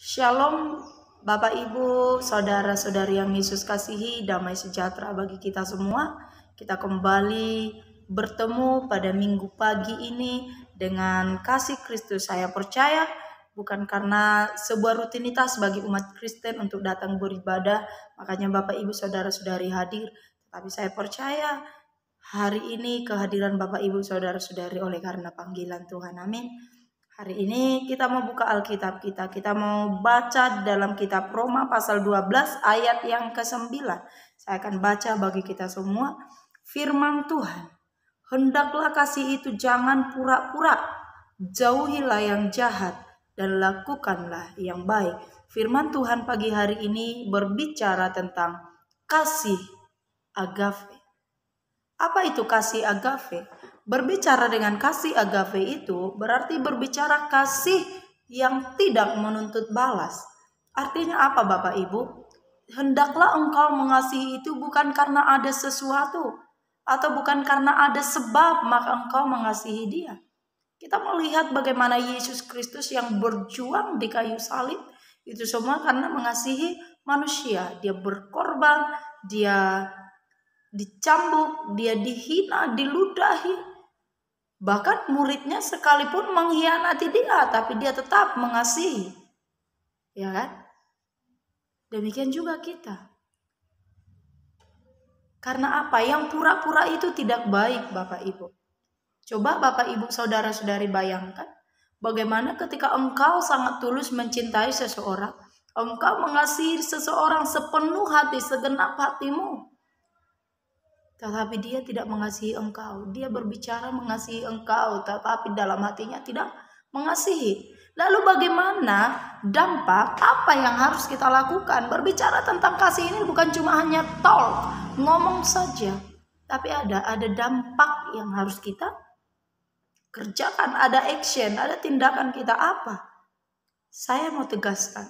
Shalom Bapak Ibu, saudara-saudari yang Yesus kasihi, damai sejahtera bagi kita semua. Kita kembali bertemu pada minggu pagi ini dengan kasih Kristus. Saya percaya bukan karena sebuah rutinitas bagi umat Kristen untuk datang beribadah, makanya Bapak Ibu, saudara-saudari hadir. Tetapi saya percaya hari ini kehadiran Bapak Ibu, saudara-saudari oleh karena panggilan Tuhan. Amin. Hari ini kita mau buka Alkitab kita. Kita mau baca dalam kitab Roma pasal 12 ayat yang ke-9. Saya akan baca bagi kita semua firman Tuhan. Hendaklah kasih itu jangan pura-pura. Jauhilah yang jahat dan lakukanlah yang baik. Firman Tuhan pagi hari ini berbicara tentang kasih agave. Apa itu kasih agave? berbicara dengan kasih agave itu berarti berbicara kasih yang tidak menuntut balas. Artinya apa Bapak Ibu? Hendaklah engkau mengasihi itu bukan karena ada sesuatu atau bukan karena ada sebab maka engkau mengasihi dia. Kita melihat bagaimana Yesus Kristus yang berjuang di kayu salib itu semua karena mengasihi manusia. Dia berkorban, dia dicambuk, dia dihina, diludahi, Bahkan muridnya sekalipun mengkhianati dia, tapi dia tetap mengasihi. Ya kan? Demikian juga kita. Karena apa? Yang pura-pura itu tidak baik, Bapak Ibu. Coba Bapak Ibu saudara-saudari bayangkan bagaimana ketika engkau sangat tulus mencintai seseorang, engkau mengasihi seseorang sepenuh hati, segenap hatimu tetapi dia tidak mengasihi engkau. Dia berbicara mengasihi engkau, tetapi dalam hatinya tidak mengasihi. Lalu bagaimana dampak apa yang harus kita lakukan? Berbicara tentang kasih ini bukan cuma hanya tol, ngomong saja. Tapi ada ada dampak yang harus kita kerjakan, ada action, ada tindakan kita apa? Saya mau tegaskan.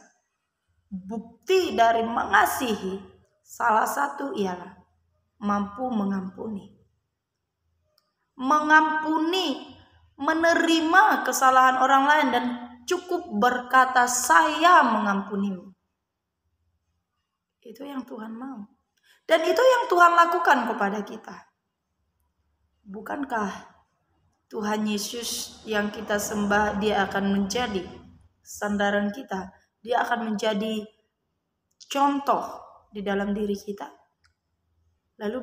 Bukti dari mengasihi salah satu ialah mampu mengampuni. Mengampuni, menerima kesalahan orang lain dan cukup berkata saya mengampunimu. Itu yang Tuhan mau. Dan itu yang Tuhan lakukan kepada kita. Bukankah Tuhan Yesus yang kita sembah dia akan menjadi sandaran kita. Dia akan menjadi contoh di dalam diri kita. ہیلو